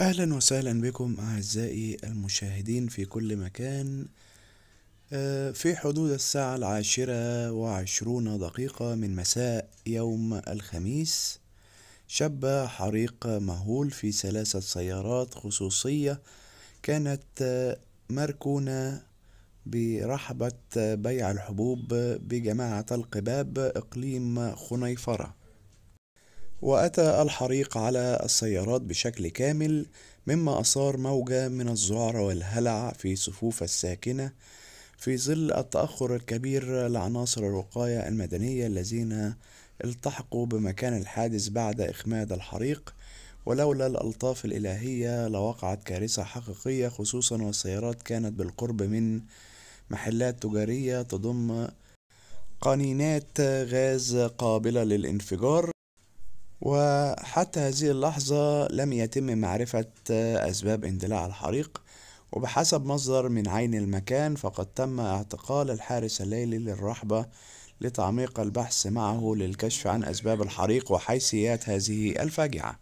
اهلا وسهلا بكم اعزائي المشاهدين في كل مكان آه، في حدود الساعة العاشرة وعشرون دقيقة من مساء يوم الخميس شب حريق مهول في ثلاثة سيارات خصوصية كانت مركونة برحبة بيع الحبوب بجماعة القباب إقليم خنيفرة وأتى الحريق على السيارات بشكل كامل مما أثار موجة من الذعر والهلع في صفوف الساكنة في ظل التأخر الكبير لعناصر الوقاية المدنية الذين التحقوا بمكان الحادث بعد إخماد الحريق ولولا الألطاف الإلهية لوقعت كارثة حقيقية خصوصا والسيارات كانت بالقرب من محلات تجارية تضم قنينات غاز قابلة للانفجار وحتى هذه اللحظة لم يتم معرفة أسباب اندلاع الحريق وبحسب مصدر من عين المكان فقد تم اعتقال الحارس الليلي للرحبة لتعميق البحث معه للكشف عن أسباب الحريق وحيثيات هذه الفاجعة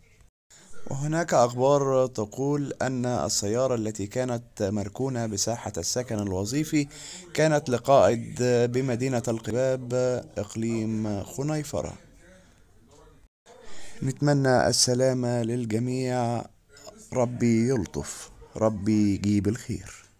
وهناك أخبار تقول أن السيارة التي كانت مركونة بساحة السكن الوظيفي كانت لقائد بمدينة القباب إقليم خنيفرة نتمنى السلامة للجميع ربي يلطف ربي يجيب الخير